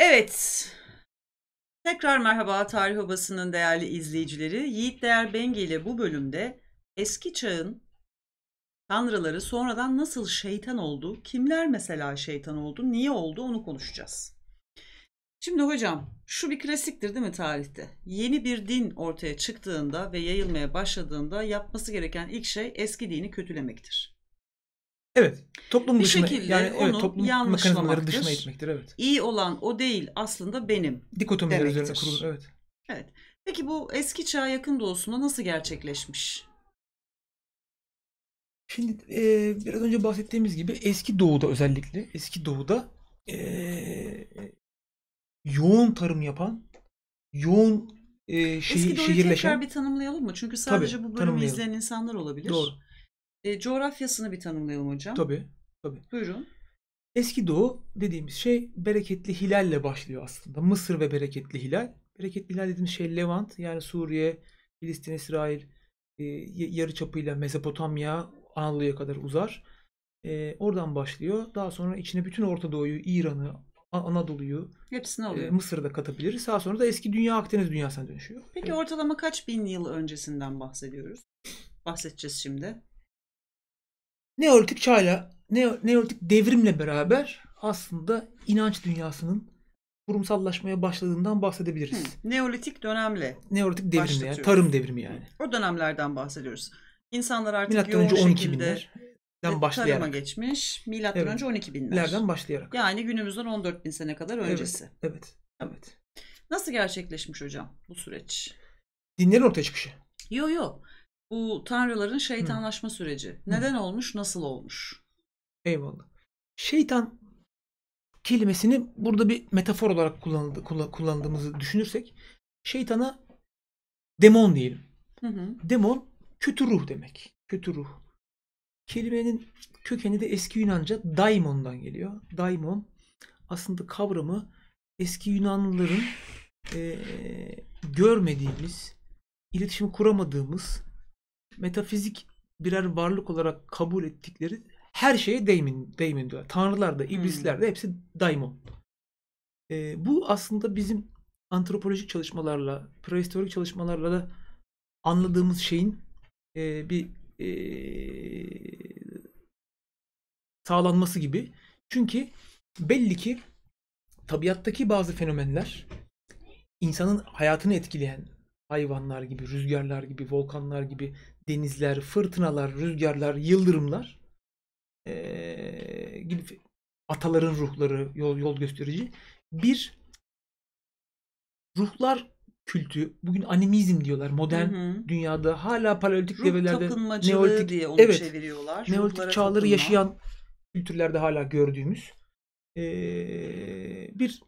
Evet. Tekrar merhaba Tarih Obası'nın değerli izleyicileri. Yiğit Değer Bengi ile bu bölümde eski çağın tanrıları sonradan nasıl şeytan oldu, kimler mesela şeytan oldu, niye oldu onu konuşacağız. Şimdi hocam şu bir klasiktir değil mi tarihte? Yeni bir din ortaya çıktığında ve yayılmaya başladığında yapması gereken ilk şey eski dini kötülemektir. Evet. Toplum bir dışına, şekilde yani, onu evet, toplum yanlışlamaktır. dışına itmektir. Evet. İyi olan o değil aslında benim. Dikotomiler üzerine kurulur. Evet. Evet. Peki bu eski çağ yakın doğusunda nasıl gerçekleşmiş? Şimdi e, biraz önce bahsettiğimiz gibi eski doğuda özellikle eski doğuda e, yoğun tarım yapan, yoğun e, şehir, eski doğuyu şehirleşen. Eski bir tanımlayalım mı? Çünkü sadece Tabii, bu bölümü izleyen insanlar olabilir. Doğru. E, coğrafyasını bir tanımlayalım hocam. Tabii. Tabii. Buyurun. Eski Doğu dediğimiz şey bereketli hilalle başlıyor aslında. Mısır ve bereketli hilal. Bereketli hilal dediğimiz şey Levant yani Suriye, Filistin, İsrail e, yarı çapıyla Mezopotamya, Anadolu'ya kadar uzar. E, oradan başlıyor. Daha sonra içine bütün Orta Doğu'yu, İran'ı, Anadolu'yu, hepsini alıyor. E, Mısır'ı da katabiliriz. Daha sonra da eski dünya Akdeniz dünyasına dönüşüyor. Peki ortalama kaç bin yıl öncesinden bahsediyoruz? Bahsedeceğiz şimdi. Neolitik çayla, ne, Neolitik devrimle beraber aslında inanç dünyasının kurumsallaşmaya başladığından bahsedebiliriz. Hı, neolitik dönemle. Neolitik devrimle yani tarım devrimi yani. O dönemlerden bahsediyoruz. İnsanlar artık Milattan yoğun önce 12 şekilde binlerden e, başlayarak. tarıma geçmiş. Milattan evet. önce 12 binlerden başlayarak. Yani günümüzden 14 bin sene kadar öncesi. Evet, evet, evet. Nasıl gerçekleşmiş hocam bu süreç? Dinlerin ortaya çıkışı. Yok yok. Bu tanrıların şeytanlaşma Hı. süreci. Neden Hı. olmuş, nasıl olmuş? Eyvallah. Şeytan kelimesini burada bir metafor olarak kullandı, kullandığımızı düşünürsek şeytana demon diyelim. Hı hı. Demon kötü ruh demek. Kötü ruh. Kelimenin kökeni de eski Yunanca daimon'dan geliyor. Daimon aslında kavramı eski Yunanlıların e, görmediğimiz, iletişim kuramadığımız metafizik birer varlık olarak kabul ettikleri her şeye değmin, değmin diyor. Tanrılar da, iblisler de hmm. hepsi daimo. E, ee, bu aslında bizim antropolojik çalışmalarla, prehistorik çalışmalarla da anladığımız şeyin e, bir e, sağlanması gibi. Çünkü belli ki tabiattaki bazı fenomenler insanın hayatını etkileyen hayvanlar gibi, rüzgarlar gibi, volkanlar gibi, denizler, fırtınalar, rüzgarlar, yıldırımlar e, gibi ataların ruhları yol, yol gösterici bir ruhlar kültü bugün animizm diyorlar modern hı hı. dünyada hala paleolitik Ruh neolitik diye onu evet, çeviriyorlar. Neolitik çağları tapınma. yaşayan kültürlerde hala gördüğümüz e, bir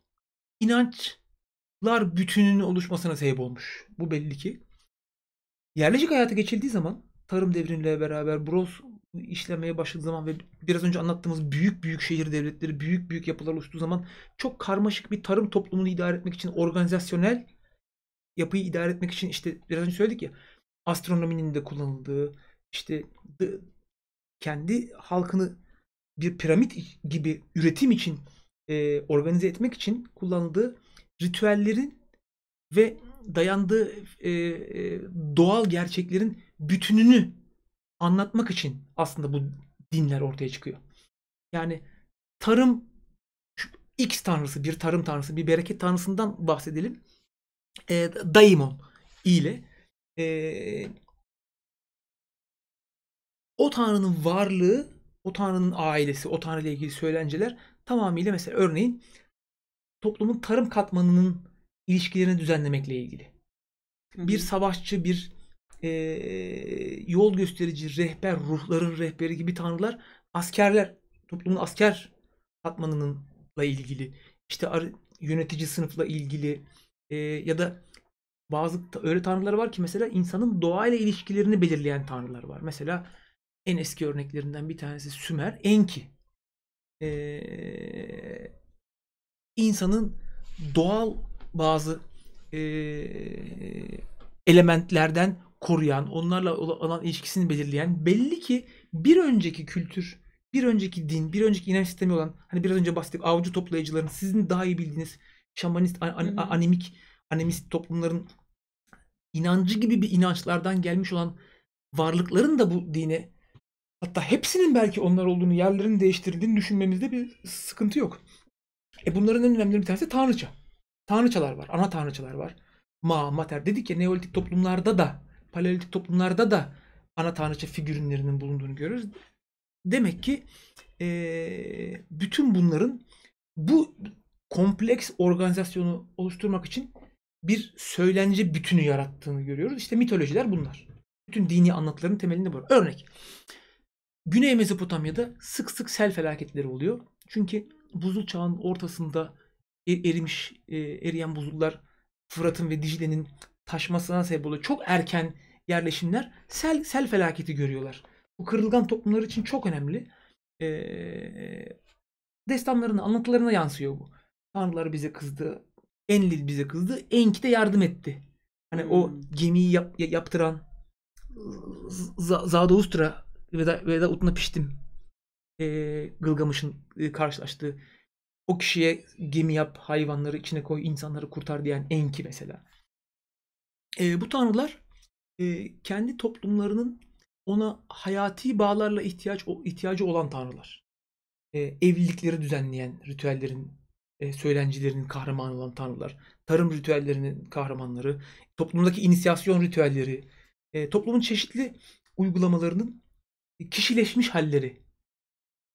inançlar bütününün oluşmasına sebep olmuş. Bu belli ki. Yerleşik hayata geçildiği zaman tarım devrimle beraber bronz işlemeye başladığı zaman ve biraz önce anlattığımız büyük büyük şehir devletleri, büyük büyük yapılar oluştuğu zaman çok karmaşık bir tarım toplumunu idare etmek için organizasyonel yapıyı idare etmek için işte biraz önce söyledik ya astronominin de kullanıldığı işte kendi halkını bir piramit gibi üretim için e, organize etmek için kullanıldığı ritüellerin ve dayandığı e, e, doğal gerçeklerin bütününü anlatmak için aslında bu dinler ortaya çıkıyor. Yani tarım X tanrısı, bir tarım tanrısı, bir bereket tanrısından bahsedelim. E, Daimon ile e, o tanrının varlığı, o tanrının ailesi, o tanrıyla ilgili söylenceler tamamıyla mesela örneğin toplumun tarım katmanının ilişkilerini düzenlemekle ilgili. Bir savaşçı, bir e, yol gösterici, rehber, ruhların rehberi gibi tanrılar askerler, toplumun asker katmanınınla ilgili, işte yönetici sınıfla ilgili e, ya da bazı öyle tanrılar var ki mesela insanın doğayla ilişkilerini belirleyen tanrılar var. Mesela en eski örneklerinden bir tanesi Sümer, Enki. Ee, insanın doğal bazı e, elementlerden koruyan, onlarla olan ilişkisini belirleyen belli ki bir önceki kültür, bir önceki din, bir önceki inanç sistemi olan hani biraz önce bahsettik avcı toplayıcıların sizin daha iyi bildiğiniz şamanist, an, an, animik, animist toplumların inancı gibi bir inançlardan gelmiş olan varlıkların da bu dine hatta hepsinin belki onlar olduğunu yerlerini değiştirdiğini düşünmemizde bir sıkıntı yok. E bunların en önemli bir tanesi tanrıça tanrıçalar var. Ana tanrıçalar var. Ma, mater. Dedik ya Neolitik toplumlarda da Paleolitik toplumlarda da ana tanrıça figürünlerinin bulunduğunu görürüz. Demek ki e, bütün bunların bu kompleks organizasyonu oluşturmak için bir söylence bütünü yarattığını görüyoruz. İşte mitolojiler bunlar. Bütün dini anlatıların temelinde bu. Örnek. Güney Mezopotamya'da sık sık sel felaketleri oluyor. Çünkü buzul çağın ortasında Er, erimiş, e, eriyen buzullar Fırat'ın ve Dicle'nin taşmasına sebep oluyor. Çok erken yerleşimler sel, sel felaketi görüyorlar. Bu kırılgan toplumlar için çok önemli. Ee, destanlarına, anlatılarına yansıyor bu. Tanrılar bize kızdı, Enlil bize kızdı, Enki de yardım etti. Hani hmm. o gemiyi yap, yaptıran Z- ve da, ve da utuna Piştim e, Gılgamış'ın e, karşılaştığı o kişiye gemi yap, hayvanları içine koy, insanları kurtar diyen Enki mesela. E, bu tanrılar e, kendi toplumlarının ona hayati bağlarla ihtiyaç o ihtiyacı olan tanrılar. E, evlilikleri düzenleyen ritüellerin e, söylencilerinin kahramanı olan tanrılar. Tarım ritüellerinin kahramanları, toplumdaki inisiyasyon ritüelleri, e, toplumun çeşitli uygulamalarının e, kişileşmiş halleri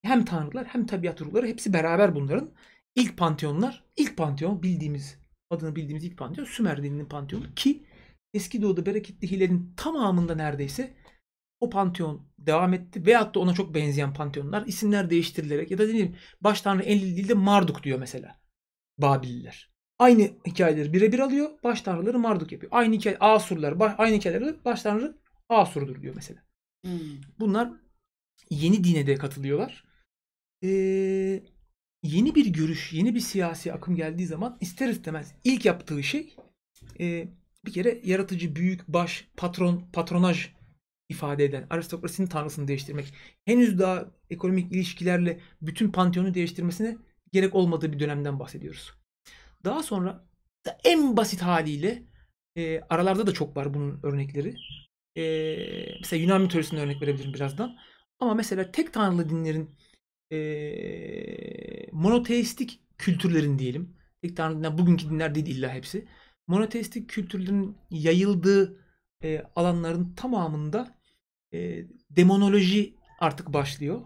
hem tanrılar hem tabiat ruhları hepsi beraber bunların. ilk panteonlar, ilk panteon bildiğimiz adını bildiğimiz ilk panteon Sümer dilinin panteonu ki eski doğuda bereketli hilenin tamamında neredeyse o panteon devam etti. Veyahut da ona çok benzeyen panteonlar isimler değiştirilerek ya da diyeyim baş tanrı Enlil değil de Marduk diyor mesela. Babililer. Aynı hikayeleri birebir alıyor. Baş tanrıları Marduk yapıyor. Aynı hikaye Asurlar, aynı hikayeleri baş tanrı Asur'dur diyor mesela. Hmm. Bunlar yeni dine de katılıyorlar e, yeni bir görüş, yeni bir siyasi akım geldiği zaman ister istemez ilk yaptığı şey e, bir kere yaratıcı, büyük, baş, patron, patronaj ifade eden aristokrasinin tanrısını değiştirmek. Henüz daha ekonomik ilişkilerle bütün panteonu değiştirmesine gerek olmadığı bir dönemden bahsediyoruz. Daha sonra da en basit haliyle e, aralarda da çok var bunun örnekleri. E, mesela Yunan mitolojisinde örnek verebilirim birazdan. Ama mesela tek tanrılı dinlerin e, monoteistik kültürlerin diyelim. Tek tanrı bugünkü dinler değil illa hepsi. Monoteistik kültürlerin yayıldığı e, alanların tamamında e, demonoloji artık başlıyor.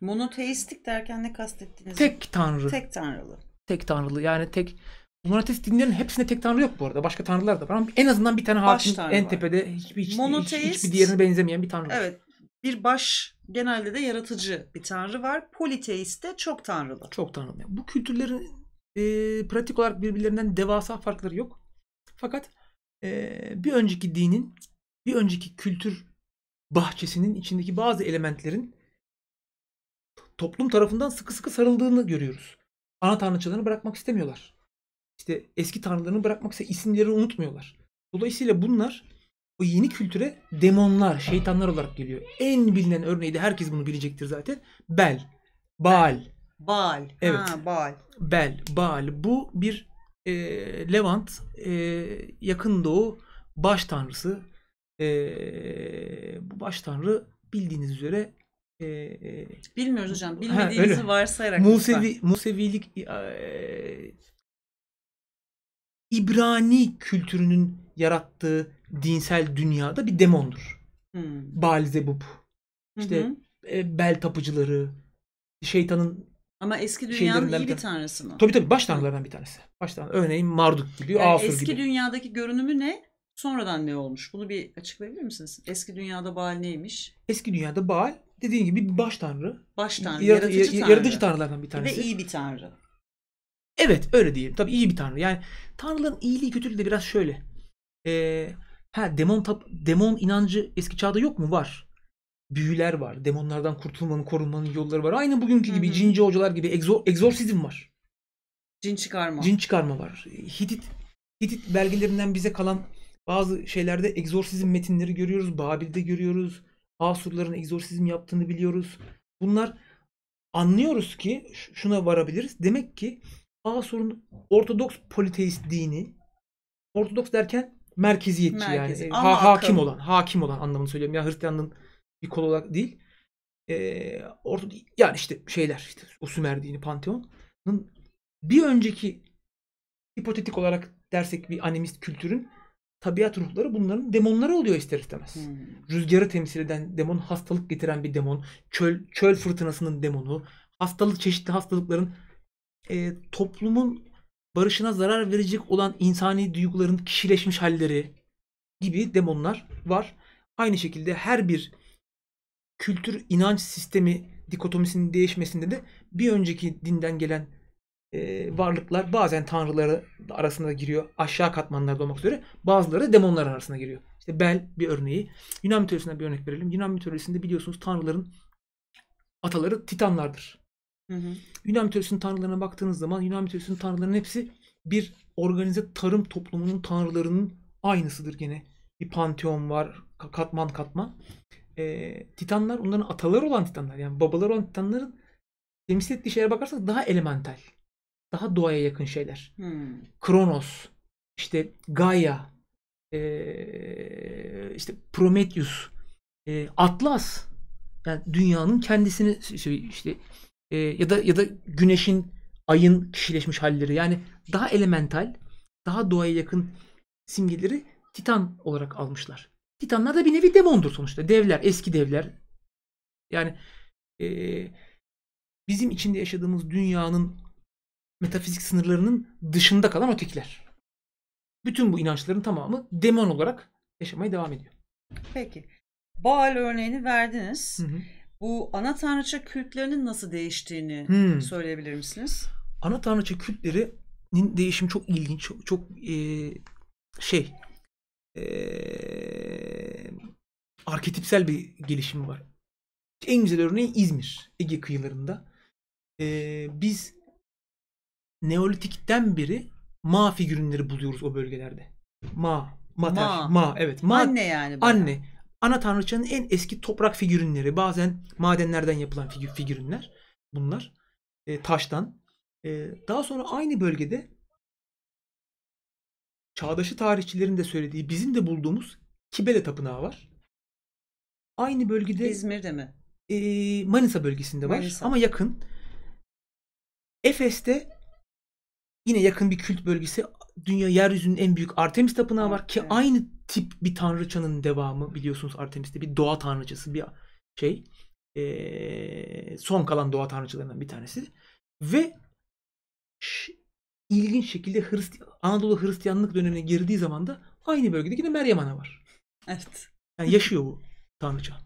Monoteistik derken ne kastettiniz? Tek tanrı. Tek tanrılı. Tek tanrılı yani tek Monoteist dinlerin hepsinde tek tanrı yok bu arada. Başka tanrılar da var ama en azından bir tane baş hakim en tepede hiçbir, hiç, monoteist, hiç, hiçbir diğerine benzemeyen bir tanrı. var. Evet. Bir baş genelde de yaratıcı bir tanrı var. Politeist de çok tanrılı. Çok tanrılı. bu kültürlerin e, pratik olarak birbirlerinden devasa farkları yok. Fakat e, bir önceki dinin, bir önceki kültür bahçesinin içindeki bazı elementlerin toplum tarafından sıkı sıkı sarıldığını görüyoruz. Ana tanrıçalarını bırakmak istemiyorlar. İşte eski tanrılarını bırakmak ise isimlerini unutmuyorlar. Dolayısıyla bunlar bu yeni kültüre demonlar, şeytanlar olarak geliyor. En bilinen örneği de herkes bunu bilecektir zaten. Bel, Baal. Baal. Evet. Ha, Baal. Bel, Baal. Bu bir e, Levant, e, yakın doğu baş tanrısı. E, bu baş tanrı bildiğiniz üzere e, e Bilmiyoruz hocam. Bilmediğimizi ha, varsayarak. Musevi, lütfen. Musevilik e, İbrani kültürünün yarattığı dinsel dünyada bir demondur. Hmm. Balizebub. İşte E, bel tapıcıları, şeytanın ama eski dünyanın iyi bir tanrısı mı? Tabii tabii baş tanrılardan bir tanesi. Baş tanrı. Örneğin Marduk gibi, yani Asur eski gibi. Eski dünyadaki görünümü ne? Sonradan ne olmuş? Bunu bir açıklayabilir misiniz? Eski dünyada Baal neymiş? Eski dünyada Baal dediğin gibi bir baş tanrı. Baş tanrı, yarat yaratıcı, yaratıcı tanrı. Yaratıcı tanrılardan bir tanesi. Ve iyi bir tanrı. Evet öyle diyeyim. Tabii iyi bir tanrı. Yani tanrıların iyiliği kötülüğü de biraz şöyle. Ee, Ha demon tap demon inancı eski çağda yok mu? Var. Büyüler var. Demonlardan kurtulmanın, korunmanın yolları var. Aynı bugünkü gibi Hı-hı. cinci hocalar gibi egzor, egzorsizm var. Cin çıkarma. Cin çıkarma var. Hitit Hitit belgelerinden bize kalan bazı şeylerde egzorsizm metinleri görüyoruz. Babil'de görüyoruz. Asurların egzorsizm yaptığını biliyoruz. Bunlar anlıyoruz ki şuna varabiliriz. Demek ki Asur'un Ortodoks politeist dini Ortodoks derken merkeziyetçi Merkezi. yani. Ha, hakim olan, hakim olan anlamını söylüyorum. Ya Hristiyanlığın bir kol olarak değil. Ee, orta, yani işte şeyler işte o Sümer dini, Panteon'un bir önceki hipotetik olarak dersek bir animist kültürün tabiat ruhları bunların demonları oluyor ister istemez. Hmm. Rüzgarı temsil eden demon, hastalık getiren bir demon, çöl çöl fırtınasının demonu, hastalık çeşitli hastalıkların e, toplumun barışına zarar verecek olan insani duyguların kişileşmiş halleri gibi demonlar var. Aynı şekilde her bir kültür inanç sistemi dikotomisinin değişmesinde de bir önceki dinden gelen e, varlıklar bazen tanrıları arasında giriyor. Aşağı katmanlarda olmak üzere bazıları demonlar arasında giriyor. İşte Bel bir örneği. Yunan mitolojisinden bir örnek verelim. Yunan mitolojisinde biliyorsunuz tanrıların ataları titanlardır. Hı hı. Yunan mitolojisinin tanrılarına baktığınız zaman Yunan mitolojisinin tanrılarının hepsi bir organize tarım toplumunun tanrılarının aynısıdır gene. Bir panteon var katman katman. Ee, titanlar onların ataları olan titanlar yani babalar olan titanların temsil ettiği şeylere bakarsanız daha elemental. Daha doğaya yakın şeyler. Hmm. Kronos, işte Gaia, ee, işte Prometheus, e, Atlas. Yani dünyanın kendisini işte e, ya da ya da güneşin ayın kişileşmiş halleri yani daha elemental, daha doğaya yakın simgeleri Titan olarak almışlar. Titanlar da bir nevi demondur sonuçta. Devler, eski devler. Yani e, bizim içinde yaşadığımız dünyanın metafizik sınırlarının dışında kalan ötekiler. Bütün bu inançların tamamı demon olarak yaşamaya devam ediyor. Peki. Baal örneğini verdiniz. Hı hı bu ana tanrıça kültlerinin nasıl değiştiğini hmm. söyleyebilir misiniz? Ana tanrıça kültlerinin değişimi çok ilginç. Çok, çok e, şey e, arketipsel bir gelişimi var. En güzel örneği İzmir. Ege kıyılarında. E, biz Neolitik'ten beri ma figürünleri buluyoruz o bölgelerde. Ma, mater, ma, ma evet. Ma, anne yani. Bana. Anne ana tanrıçanın en eski toprak figürünleri bazen madenlerden yapılan figür, figürünler bunlar e, taştan. E, daha sonra aynı bölgede çağdaşı tarihçilerin de söylediği bizim de bulduğumuz Kibele Tapınağı var. Aynı bölgede İzmir'de mi? E, Manisa bölgesinde var Manisa. ama yakın. Efes'te yine yakın bir kült bölgesi dünya yeryüzünün en büyük Artemis Tapınağı var ki evet. aynı tip bir tanrıçanın devamı biliyorsunuz Artemis'te bir doğa tanrıçası bir şey. E, son kalan doğa tanrıçalarından bir tanesi. Ve ilginç şekilde Hristi Anadolu Hristiyanlık dönemine girdiği zaman da aynı bölgede yine Meryem Ana var. Evet. Yani yaşıyor bu tanrıça.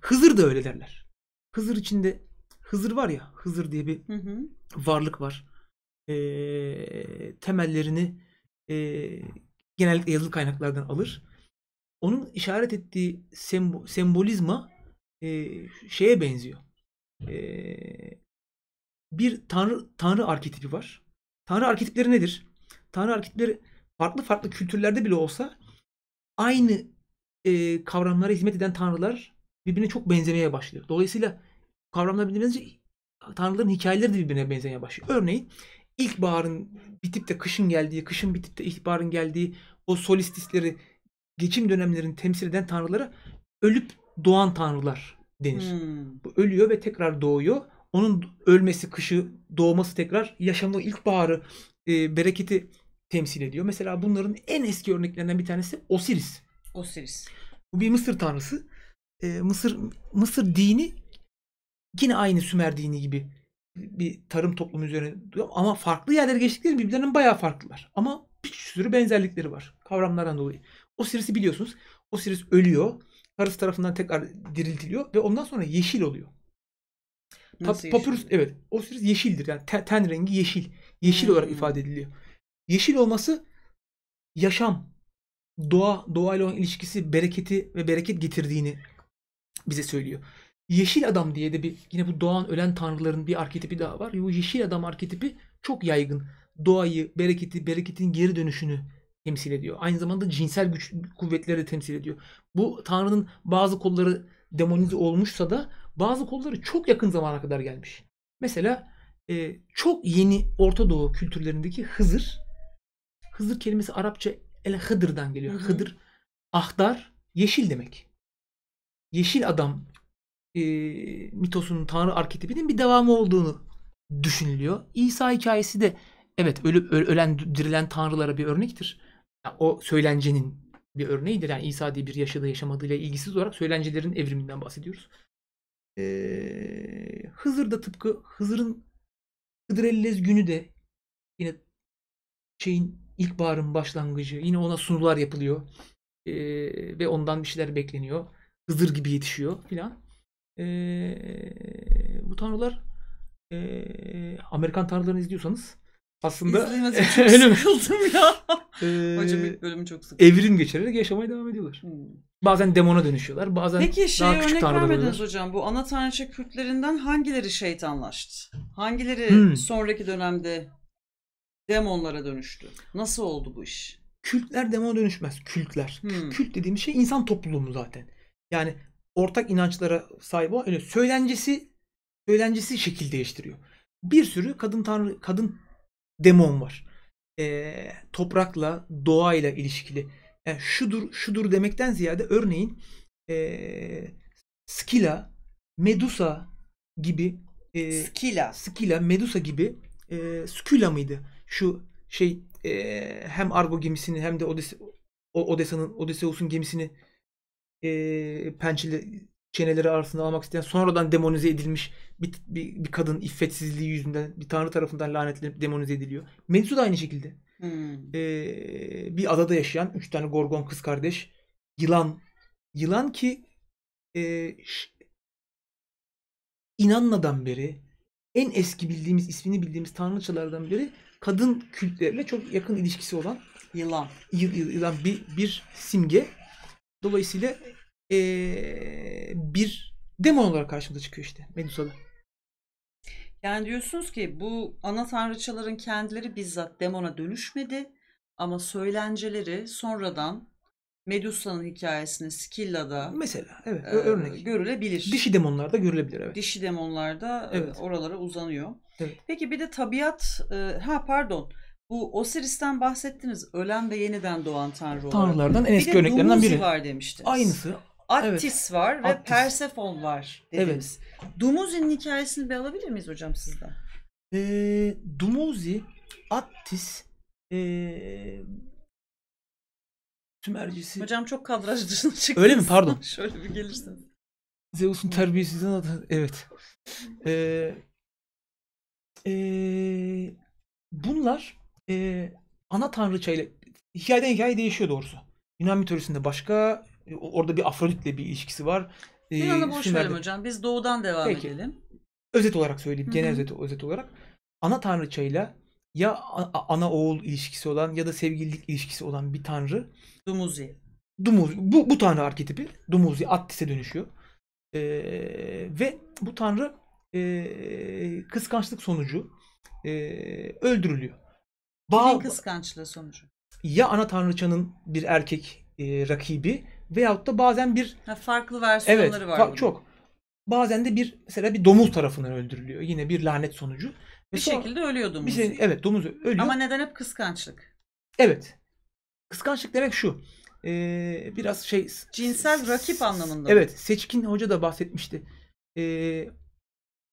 Hızır da öyle derler. Hızır içinde Hızır var ya Hızır diye bir hı hı. varlık var. E, temellerini e, genellikle yazılı kaynaklardan alır. Onun işaret ettiği sembo, sembolizma e, şeye benziyor. E, bir tanrı tanrı arketipi var. Tanrı arketipleri nedir? Tanrı arketipleri farklı farklı kültürlerde bile olsa aynı e, kavramlara hizmet eden tanrılar birbirine çok benzemeye başlıyor. Dolayısıyla kavramlar birbirine tanrıların hikayeleri de birbirine benzemeye başlıyor. Örneğin ilkbaharın bitip de kışın geldiği, kışın bitip de ilkbaharın geldiği o solistisleri, geçim dönemlerini temsil eden tanrılara ölüp doğan tanrılar denir. Hmm. Bu ölüyor ve tekrar doğuyor. Onun ölmesi, kışı, doğması tekrar yaşamı, ilkbaharı, e, bereketi temsil ediyor. Mesela bunların en eski örneklerinden bir tanesi Osiris. Osiris. Bu bir Mısır tanrısı. E, Mısır Mısır dini yine aynı Sümer dini gibi bir tarım toplumu üzerine ama farklı yerlere geçtikleri birbirlerinden bayağı farklılar. Ama bir sürü benzerlikleri var kavramlardan dolayı. O Osiris'i biliyorsunuz. O Osiris ölüyor. Karısı tarafından tekrar diriltiliyor ve ondan sonra yeşil oluyor. Nasıl pa- papyrus evet. Osiris yeşildir. Yani ten, ten rengi yeşil. Yeşil hmm. olarak ifade ediliyor. Yeşil olması yaşam, doğa, doğayla olan ilişkisi, bereketi ve bereket getirdiğini bize söylüyor. Yeşil adam diye de bir yine bu doğan ölen tanrıların bir arketipi daha var. Bu yeşil adam arketipi çok yaygın. Doğayı, bereketi, bereketin geri dönüşünü temsil ediyor. Aynı zamanda cinsel güç kuvvetleri de temsil ediyor. Bu tanrının bazı kolları demonize olmuşsa da bazı kolları çok yakın zamana kadar gelmiş. Mesela e, çok yeni Orta Doğu kültürlerindeki Hızır. Hızır kelimesi Arapça El Hıdır'dan geliyor. Hı hı. Hıdır, ahdar, yeşil demek. Yeşil adam e, mitosunun tanrı arketipinin bir devamı olduğunu düşünülüyor. İsa hikayesi de evet ölüp ölen dirilen tanrılara bir örnektir. Yani o söylencenin bir örneğidir. Yani İsa diye bir yaşadığı yaşamadığıyla ilgisiz olarak söylencelerin evriminden bahsediyoruz. Ee, Hızır da tıpkı Hızır'ın Hıdrellez günü de yine şeyin ilkbaharın başlangıcı. Yine ona sunular yapılıyor. Ee, ve ondan bir şeyler bekleniyor. Hızır gibi yetişiyor filan e, bu tanrılar e, Amerikan tanrılarını izliyorsanız aslında çok sıkıldım ya. e, Hocam ilk bölümü çok sıkıldım. Evrim geçirerek yaşamaya devam ediyorlar. Hmm. Bazen demona dönüşüyorlar. Bazen Peki şeye daha şey küçük örnek vermediniz hocam. Bu ana tanrıça Kürtlerinden hangileri şeytanlaştı? Hangileri hmm. sonraki dönemde demonlara dönüştü? Nasıl oldu bu iş? Kültler demona dönüşmez. Kültler. Hmm. Kült dediğimiz şey insan topluluğu zaten. Yani ortak inançlara sahip olan öyle söylencesi söylencesi şekil değiştiriyor. Bir sürü kadın tanrı kadın demon var. E, toprakla, doğayla ilişkili. Yani şudur şudur demekten ziyade örneğin e, Skila, Medusa gibi e, Skila. Skila, Medusa gibi e, Skula mıydı? Şu şey e, hem Argo gemisini hem de Odysseus'un Odessa, Odysseus gemisini e, pençeli çeneleri arasında almak isteyen sonradan demonize edilmiş bir, bir, bir kadın iffetsizliği yüzünden bir tanrı tarafından lanetlenip demonize ediliyor. Medusa da aynı şekilde. Hmm. E, bir adada yaşayan üç tane gorgon kız kardeş yılan yılan ki e, inanmadan beri en eski bildiğimiz ismini bildiğimiz tanrıçalardan biri kadın kültlerle çok yakın ilişkisi olan yılan. Yılan bir, bir simge Dolayısıyla ee, bir demon olarak karşımıza çıkıyor işte Medusa'da. Yani diyorsunuz ki bu ana tanrıçaların kendileri bizzat demona dönüşmedi ama söylenceleri sonradan Medusa'nın hikayesini Scylla'da mesela evet e, örnek görülebilir. Dişi demonlarda görülebilir evet. Dişi demonlarda evet. E, oralara uzanıyor. Evet. Peki bir de tabiat e, ha pardon bu Osiris'ten bahsettiniz. Ölen ve yeniden doğan tanrı olarak. Tanrılardan en eski bir örneklerinden biri. var demiştiniz. Aynısı. Attis evet. var ve Attis. Persefon var dediniz. Evet. Dumuzi'nin hikayesini bir alabilir miyiz hocam sizden? E, Dumuzi, Attis, e, ee, Sümercisi. Hocam çok kadraj dışına çıktınız. Öyle mi? Pardon. Şöyle bir gelirsin. Zeus'un terbiyesizliğinden adı. Evet. Ee, e, bunlar e, ana tanrıçayla hikayeden hikaye değişiyor doğrusu. Yunan mitolojisinde başka e, orada bir Afrodit'le bir ilişkisi var. Yunan'ı boş verelim hocam. Biz doğudan devam Peki. edelim. Özet olarak söyleyeyim. Genel özet, özet olarak. Ana tanrıçayla ya ana oğul ilişkisi olan ya da sevgililik ilişkisi olan bir tanrı. Dumuzi. Dumuzi. Bu, bu tanrı arketipi Dumuzi Attis'e dönüşüyor. Ee, ve bu tanrı e, kıskançlık sonucu e, öldürülüyor. Bağ... kıskançlığı sonucu. Ya ana tanrıçanın bir erkek e, rakibi veyahut da bazen bir ha, farklı versiyonları evet, var. Evet, çok. Bazen de bir mesela bir domuz tarafından öldürülüyor. Yine bir lanet sonucu. Bir sonra, şekilde ölüyor domuz. Bir şey, evet, domuz ölüyor. Ama neden hep kıskançlık? Evet. Kıskançlık demek şu. Ee, biraz şey cinsel rakip anlamında. Evet, Seçkin Hoca da bahsetmişti. Ee,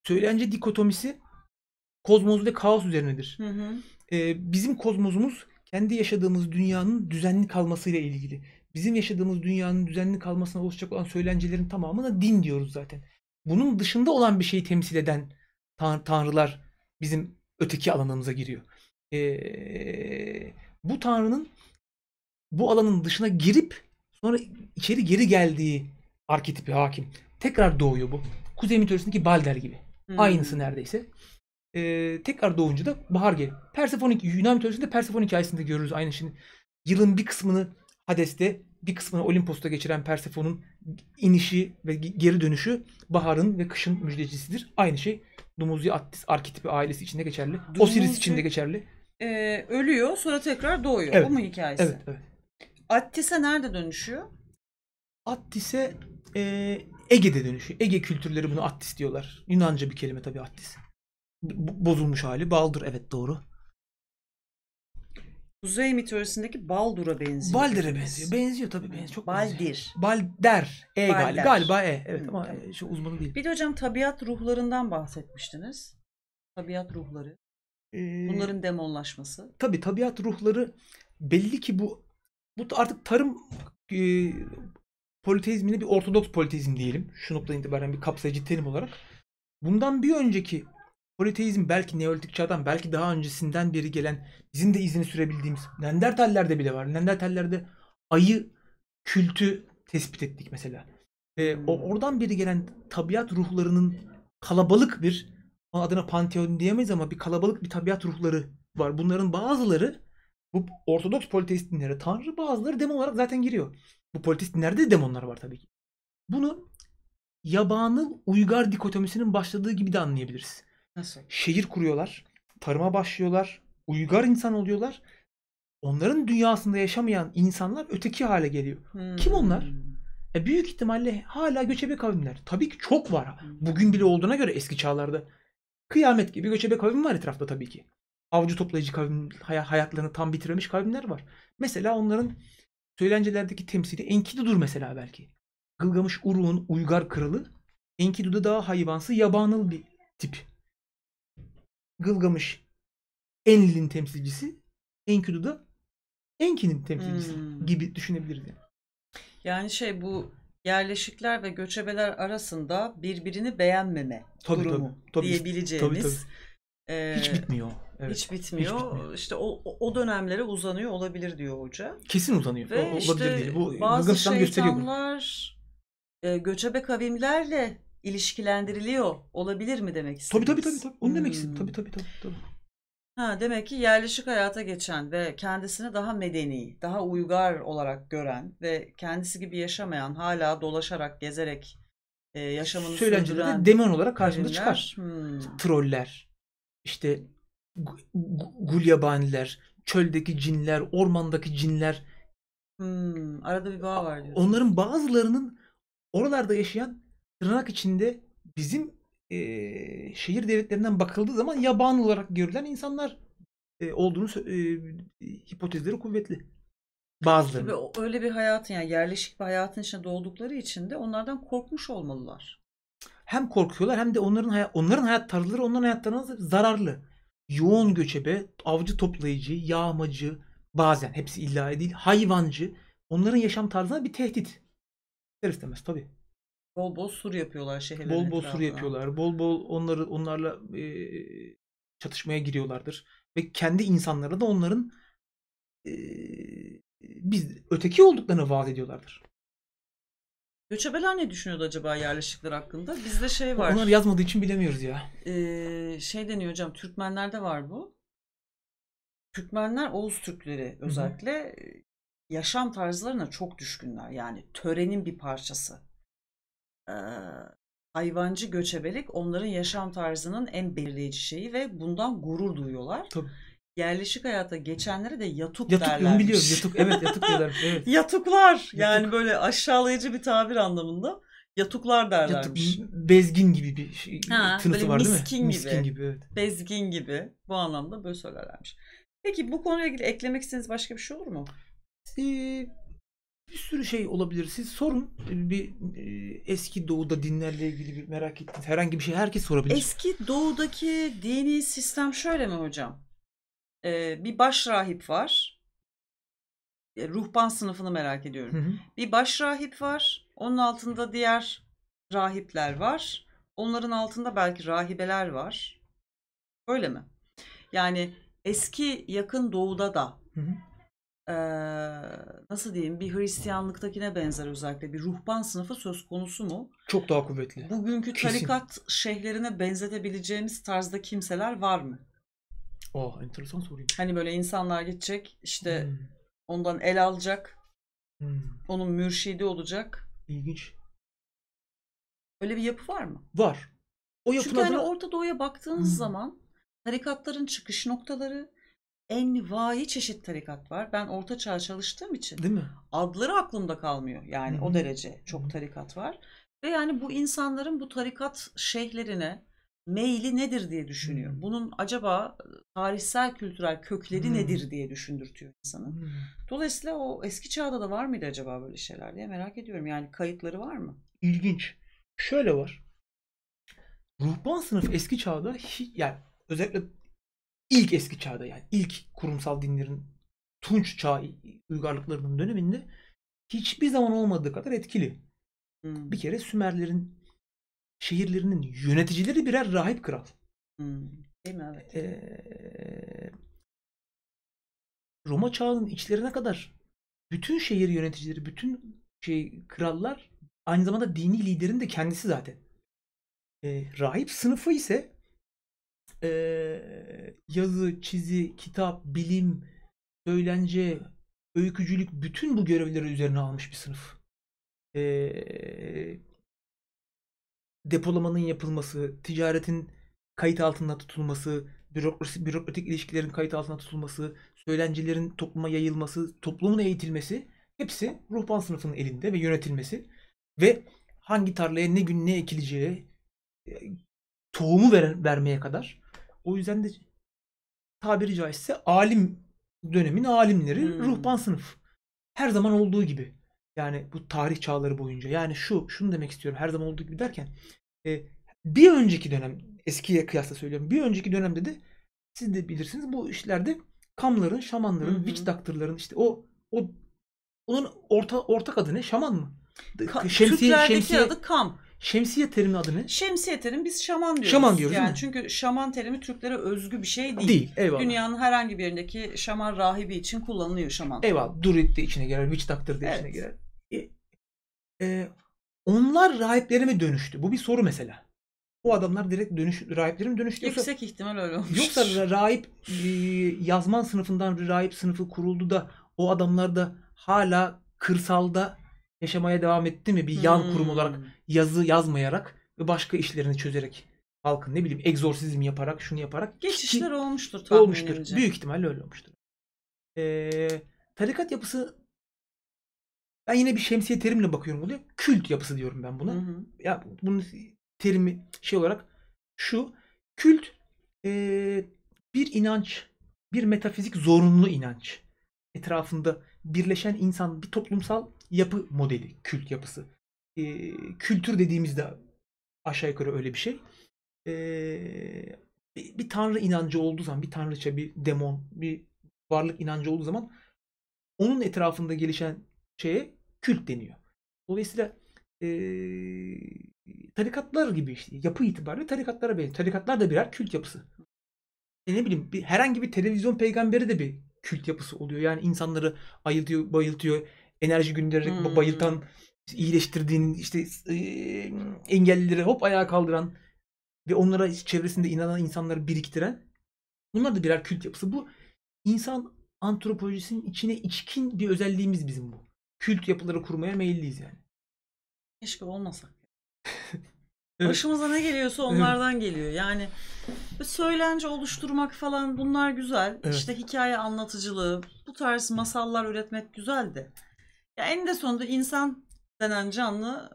söylence dikotomisi kozmoz ve kaos üzerinedir. Hı hı. Ee, bizim kozmozumuz kendi yaşadığımız dünyanın düzenli kalmasıyla ilgili. Bizim yaşadığımız dünyanın düzenli kalmasına oluşacak olan söylencelerin tamamına din diyoruz zaten. Bunun dışında olan bir şeyi temsil eden tan tanrılar bizim öteki alanımıza giriyor. Ee, bu tanrının bu alanın dışına girip sonra içeri geri geldiği arketipi hakim. Tekrar doğuyor bu. Kuzey mitolojisindeki Balder gibi. Hmm. Aynısı neredeyse e, tekrar doğunca da bahar gelir. Persephone Yunan mitolojisinde Persephone hikayesinde görürüz aynı şimdi. Yılın bir kısmını Hades'te bir kısmını Olimpos'ta geçiren Persephone'un inişi ve geri dönüşü baharın ve kışın müjdecisidir. Aynı şey Dumuzya Attis arketipi ailesi içinde geçerli. Dumuzya, Osiris içinde geçerli. E, ölüyor sonra tekrar doğuyor. Evet. Bu mu hikayesi? Evet. evet. Attis'e nerede dönüşüyor? Attis'e e, Ege'de dönüşüyor. Ege kültürleri bunu Attis diyorlar. Yunanca bir kelime tabii Attis bozulmuş hali Baldur evet doğru. Kuzey mitolojisindeki Baldur'a benziyor. Balder'e benziyor. Benziyor tabii benziyor. Çok Baldir. Benziyor. Balder. E Balder. galiba. Galiba E. Evet ama tamam. şu uzmanı değil. Bir de hocam tabiat ruhlarından bahsetmiştiniz. Tabiat ruhları. Ee, Bunların demonlaşması. Tabii tabiat ruhları belli ki bu bu artık tarım e, politeizmine bir ortodoks politeizm diyelim. Şu noktadan itibaren bir kapsayıcı terim olarak. Bundan bir önceki Politeizm belki Neolitik çağdan belki daha öncesinden beri gelen bizim de izini sürebildiğimiz Nendertallerde bile var. Nendertallerde ayı kültü tespit ettik mesela. E, o hmm. oradan beri gelen tabiat ruhlarının kalabalık bir adına panteon diyemeyiz ama bir kalabalık bir tabiat ruhları var. Bunların bazıları bu Ortodoks politeist dinlere tanrı bazıları demon olarak zaten giriyor. Bu politeist dinlerde de demonlar var tabii ki. Bunu yabanıl uygar dikotomisinin başladığı gibi de anlayabiliriz. Nasıl? Şehir kuruyorlar. Tarıma başlıyorlar. Uygar insan oluyorlar. Onların dünyasında yaşamayan insanlar öteki hale geliyor. Hmm. Kim onlar? E büyük ihtimalle hala göçebe kavimler. Tabii ki çok var. Hmm. Bugün bile olduğuna göre eski çağlarda. Kıyamet gibi göçebe kavim var etrafta tabii ki. Avcı toplayıcı kavim hayatlarını tam bitirmiş kavimler var. Mesela onların söylencelerdeki temsili Enkidu'dur mesela belki. Gılgamış Uruk'un uygar kralı Enkidu'da daha hayvansı yabanıl bir tip. Gılgamış Enlil'in temsilcisi. Enkidu da Enki'nin temsilcisi hmm. gibi düşünebiliriz yani. Yani şey bu yerleşikler ve göçebeler arasında birbirini beğenmeme tabii, durumu tabii, tabii, diyebileceğimiz. Tabii, tabii. E, hiç bitmiyor. Evet. Hiç bitmiyor. Hiç bitmiyor. İşte o, o dönemlere uzanıyor olabilir diyor hoca. Kesin uzanıyor. Ve o, işte olabilir Bu bazı şeytanlar gösteriyor bunu. göçebe kavimlerle ilişkilendiriliyor olabilir mi demek istiyorsun? Tabii tabii tabii. tabii. Onu hmm. demek istedim. Hmm. Tabii tabii tabii. tabii. Ha, demek ki yerleşik hayata geçen ve kendisini daha medeni, daha uygar olarak gören ve kendisi gibi yaşamayan, hala dolaşarak, gezerek e, yaşamını sürdüren... de demon olarak karşımıza çıkar. Hmm. Troller, işte gulyabaniler, çöldeki cinler, ormandaki cinler. Hmm, arada bir bağ var diyorsun. Onların bazılarının oralarda yaşayan tırnak içinde bizim e, şehir devletlerinden bakıldığı zaman yaban olarak görülen insanlar e, olduğunu e, hipotezleri kuvvetli. Bazıları. Tabii öyle bir hayatın yani yerleşik bir hayatın içinde doğdukları için de onlardan korkmuş olmalılar. Hem korkuyorlar hem de onların hayat, onların hayat tarzları onların hayatlarına zararlı. Yoğun göçebe, avcı toplayıcı, yağmacı, bazen hepsi illa değil hayvancı onların yaşam tarzına bir tehdit. İster istemez tabii. Bol bol sur yapıyorlar şehirlerin Bol bol sur yapıyorlar. Bol bol onları onlarla e, çatışmaya giriyorlardır. Ve kendi insanlara da onların e, biz öteki olduklarını vaat ediyorlardır. Göçebeler ne düşünüyordu acaba yerleşikler hakkında? Bizde şey var. Onlar yazmadığı için bilemiyoruz ya. E, şey deniyor hocam Türkmenlerde var bu. Türkmenler Oğuz Türkleri özellikle Hı-hı. yaşam tarzlarına çok düşkünler. Yani törenin bir parçası e, hayvancı göçebelik onların yaşam tarzının en belirleyici şeyi ve bundan gurur duyuyorlar. Tabii. Yerleşik hayata geçenlere de yatuk, yatuk derler. biliyoruz yatuk evet yatuk derler. Evet. Yatuklar yatuk. yani böyle aşağılayıcı bir tabir anlamında yatuklar derler. Yatuk, bezgin gibi bir şey, tınısı var değil mi? Miskin gibi. Miskin gibi evet. Bezgin gibi bu anlamda böyle söylerlermiş. Peki bu konuyla ilgili eklemek istediğiniz başka bir şey olur mu? Ee, bir sürü şey olabilir. Siz sorun ee, bir e, eski doğuda dinlerle ilgili bir merak ettiğiniz herhangi bir şey herkes sorabilir. Eski doğudaki dini sistem şöyle mi hocam? Ee, bir baş rahip var. Ruhban sınıfını merak ediyorum. Hı hı. Bir baş rahip var. Onun altında diğer rahipler var. Onların altında belki rahibeler var. Öyle mi? Yani eski yakın doğuda da hı hı e, nasıl diyeyim bir Hristiyanlıktakine benzer özellikle bir ruhban sınıfı söz konusu mu? Çok daha kuvvetli. Bugünkü Kesin. tarikat şeyhlerine benzetebileceğimiz tarzda kimseler var mı? Oh enteresan soruymuş. Hani böyle insanlar gidecek işte hmm. ondan el alacak. Hmm. Onun mürşidi olacak. İlginç. Öyle bir yapı var mı? Var. O yapıda Çünkü hani Orta Doğu'ya baktığınız hmm. zaman tarikatların çıkış noktaları, envai çeşit tarikat var. Ben orta çağ çalıştığım için Değil mi? adları aklımda kalmıyor. Yani Hı-hı. o derece çok tarikat var. Ve yani bu insanların bu tarikat şeyhlerine meyli nedir diye düşünüyor. Bunun acaba tarihsel kültürel kökleri hı nedir diye düşündürtüyor insanı. hı Dolayısıyla o eski çağda da var mıydı acaba böyle şeyler diye merak ediyorum. Yani kayıtları var mı? İlginç. Şöyle var. Ruhban sınıf eski çağda yani özellikle ilk eski çağda yani ilk kurumsal dinlerin Tunç çağı uygarlıklarının döneminde hiçbir zaman olmadığı kadar etkili. Hmm. Bir kere Sümerlerin şehirlerinin yöneticileri birer rahip kral. Hmm. Değil mi? Evet. Ee, Roma çağının içlerine kadar bütün şehir yöneticileri, bütün şey krallar aynı zamanda dini liderin de kendisi zaten. Ee, rahip sınıfı ise e, yazı, çizi, kitap, bilim, söylence, öykücülük bütün bu görevleri üzerine almış bir sınıf. E, depolamanın yapılması, ticaretin kayıt altında tutulması, bürokrasi, bürokratik ilişkilerin kayıt altında tutulması, söylencilerin topluma yayılması, toplumun eğitilmesi hepsi ruhban sınıfının elinde ve yönetilmesi ve hangi tarlaya ne gün ne ekileceği tohumu ver, vermeye kadar o yüzden de tabiri caizse alim dönemin alimleri hmm. ruhban sınıf. Her zaman olduğu gibi. Yani bu tarih çağları boyunca. Yani şu şunu demek istiyorum her zaman olduğu gibi derken e, bir önceki dönem eskiye kıyasla söylüyorum. Bir önceki dönemde de siz de bilirsiniz bu işlerde kamların, şamanların, hmm. witch doctor'ların işte o o onun orta ortak adı ne? Şaman mı? Ka- şemsiye, Türklerdeki şemsiye... adı kam. Şemsiye terimin adı ne? Şemsiye terim biz şaman diyoruz. Şaman diyoruz yani değil mi? Çünkü şaman terimi Türklere özgü bir şey değil. Değil eyvallah. Dünyanın herhangi bir yerindeki şaman rahibi için kullanılıyor şaman. Eyvallah. Durit de içine girer, witch doctor de evet. içine girer. E, e, onlar rahiplere mi dönüştü? Bu bir soru mesela. Bu adamlar direkt dönüş, rahiplere mi dönüştü? Yüksek ihtimal öyle olmuş. Yoksa rahip e, yazman sınıfından rahip sınıfı kuruldu da o adamlar da hala kırsalda yaşamaya devam etti mi bir yan kurum olarak hmm. yazı yazmayarak ve başka işlerini çözerek halkın ne bileyim egzorsizm yaparak şunu yaparak geçişler ki, olmuştur tahmin olmuştur. Edince. Büyük ihtimalle öyle olmuştur. Ee, tarikat yapısı ben yine bir şemsiye terimle bakıyorum oluyor. Kült yapısı diyorum ben buna. Hı hı. Ya bunun terimi şey olarak şu kült e, bir inanç, bir metafizik zorunlu inanç etrafında birleşen insan bir toplumsal yapı modeli, kült yapısı. E, kültür dediğimizde aşağı yukarı öyle bir şey. E, bir, bir tanrı inancı olduğu zaman, bir tanrıça, bir demon, bir varlık inancı olduğu zaman onun etrafında gelişen şeye kült deniyor. Dolayısıyla e, tarikatlar gibi işte yapı itibariyle tarikatlara benziyor. Tarikatlar da birer kült yapısı. E ne bileyim bir, herhangi bir televizyon peygamberi de bir kült yapısı oluyor. Yani insanları ayıltıyor, bayıltıyor, enerji göndererek hmm. bayıltan, iyileştirdiğin, işte e, engellileri hop ayağa kaldıran ve onlara çevresinde inanan insanları biriktiren bunlar da birer kült yapısı. Bu insan antropolojisinin içine içkin bir özelliğimiz bizim bu. Kült yapıları kurmaya meyilliyiz yani. Keşke olmasak. Başımıza ne geliyorsa onlardan geliyor. Yani söylence oluşturmak falan bunlar güzel. Evet. İşte hikaye anlatıcılığı, bu tarz masallar üretmek güzel de. Ya eninde sonunda insan denen canlı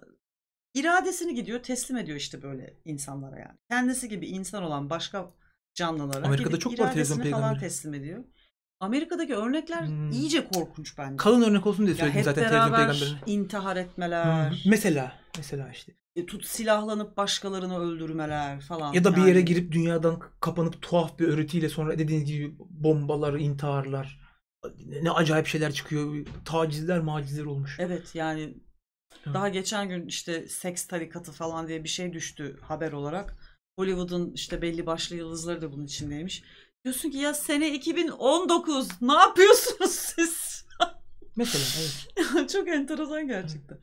iradesini gidiyor teslim ediyor işte böyle insanlara yani. Kendisi gibi insan olan başka canlılara Amerika'da gidip çok var iradesini teyzem falan teslim ediyor. Amerika'daki örnekler Hmm. iyice korkunç bence. Kalın örnek olsun diye ya söyledim hep zaten televizyon beraber peygamberini. intihar etmeler, hmm. Mesela mesela işte e, tut silahlanıp başkalarını öldürmeler falan. ya da bir yere girip dünyadan kapanıp tuhaf bir öğretiyle sonra dediğiniz gibi bombalar, intiharlar ne acayip şeyler çıkıyor. Tacizler macizler olmuş. Evet yani daha geçen gün işte seks tarikatı falan diye bir şey düştü haber olarak. Hollywood'un işte belli başlı yıldızları da bunun içindeymiş. Diyorsun ki ya sene 2019 ne yapıyorsunuz siz? Mesela evet. Çok enteresan gerçekten.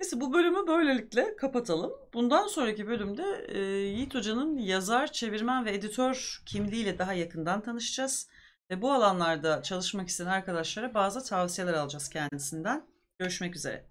Neyse bu bölümü böylelikle kapatalım. Bundan sonraki bölümde e, Yiğit Hoca'nın yazar, çevirmen ve editör kimliğiyle daha yakından tanışacağız. Ve bu alanlarda çalışmak isteyen arkadaşlara bazı tavsiyeler alacağız kendisinden. Görüşmek üzere.